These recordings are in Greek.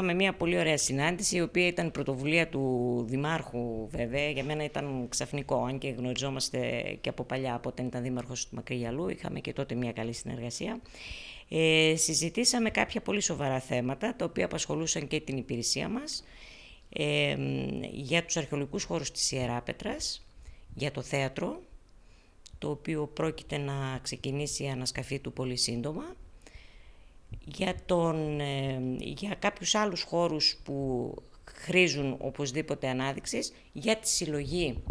Είχαμε μια πολύ ωραία συνάντηση, η οποία ήταν πρωτοβουλία του Δημάρχου, βέβαια. Για μένα ήταν ξαφνικό, αν και γνωριζόμαστε και από παλιά, από όταν ήταν Δήμαρχος του Μακρυγιαλού. Είχαμε και τότε μια καλή συνεργασία. Ε, συζητήσαμε κάποια πολύ σοβαρά θέματα, τα οποία απασχολούσαν και την υπηρεσία μας, ε, για τους αρχαιολογικούς χώρους της Ιερά για το θέατρο, το οποίο πρόκειται να ξεκινήσει η ανασκαφή του πολύ σύντομα για, τον, ε, για κάποιους άλλους χώρους που χρήζουν οπωσδήποτε ανάδειξης, για τη συλλογή,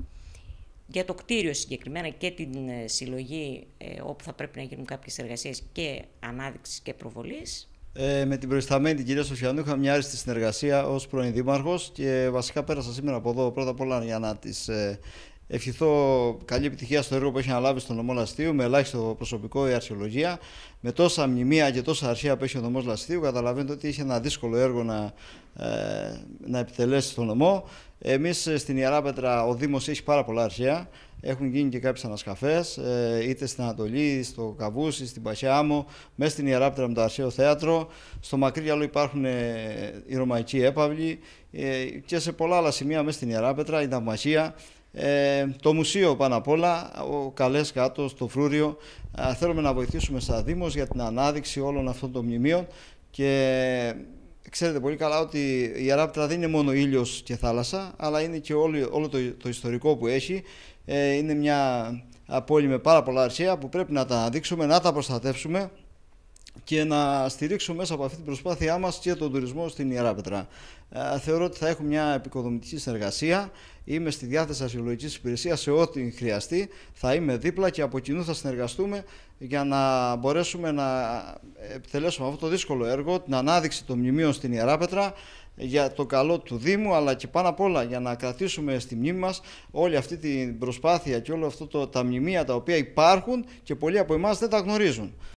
για το κτίριο συγκεκριμένα και την ε, συλλογή ε, όπου θα πρέπει να γίνουν κάποιες εργασίες και ανάδειξης και προβολής. Ε, με την προϊσταμένη την κυρία Σοφιανού είχα μια άριστη συνεργασία ως πρώην και βασικά πέρασα σήμερα από εδώ πρώτα απ' όλα για να τις... Ευχηθώ καλή επιτυχία στο έργο που έχει αναλάβει στον νομό Λαστίου με ελάχιστο προσωπικό η αρχαιολογία. Με τόσα μνημεία και τόσα αρχεία που έχει ο νομό Λαστίου, καταλαβαίνετε ότι είχε ένα δύσκολο έργο να, ε, να επιτελέσει στον νομό. Εμείς ε, στην Ιερά Πέτρα, ο Δήμος έχει πάρα πολλά αρχαία. Έχουν γίνει και κάποιες ανασκαφές, ε, είτε στην Ανατολή, στο Καβούσι, στην Παχιά Άμμο, μέσα στην Ιερά Πέτρα με το Αρχαίο Θέατρο. Στο Μακρύ Γυαλό υπάρχουν ε, οι Ρωμαϊκοί έπαυλοι και σε πολλά άλλα σημεία μέσα στην Ιερά η Ναυμασία. Ε, το μουσείο πάνω απ' όλα, ο Καλές κάτω το Φρούριο. θέλουμε να βοηθήσουμε σαν Δήμος για την ανάδειξη όλων αυτών των μνημείων και ξέρετε πολύ καλά ότι η Αράπτρα δεν είναι μόνο ήλιος και θάλασσα, αλλά είναι και όλο, όλο το, το ιστορικό που έχει. Ε, είναι μια πόλη με πάρα πολλά αρχαία που πρέπει να τα αναδείξουμε, να τα προστατεύσουμε και να στηρίξουμε μέσα από αυτή την προσπάθειά μας και τον τουρισμό στην Ιερά Πετρά. Ε, θεωρώ ότι θα έχουμε μια επικοδομητική συνεργασία. Είμαι στη διάθεση αρχαιολογικής Υπηρεσίας σε ό,τι χρειαστεί. Θα είμαι δίπλα και από κοινού θα συνεργαστούμε για να μπορέσουμε να επιτελέσουμε αυτό το δύσκολο έργο, την ανάδειξη των μνημείων στην Ιερά Πετρά, για το καλό του Δήμου αλλά και πάνω απ' όλα για να κρατήσουμε στη μνήμη μας όλη αυτή την προσπάθεια και όλα αυτά τα μνημεία τα οποία υπάρχουν και πολλοί από εμάς δεν τα γνωρίζουν.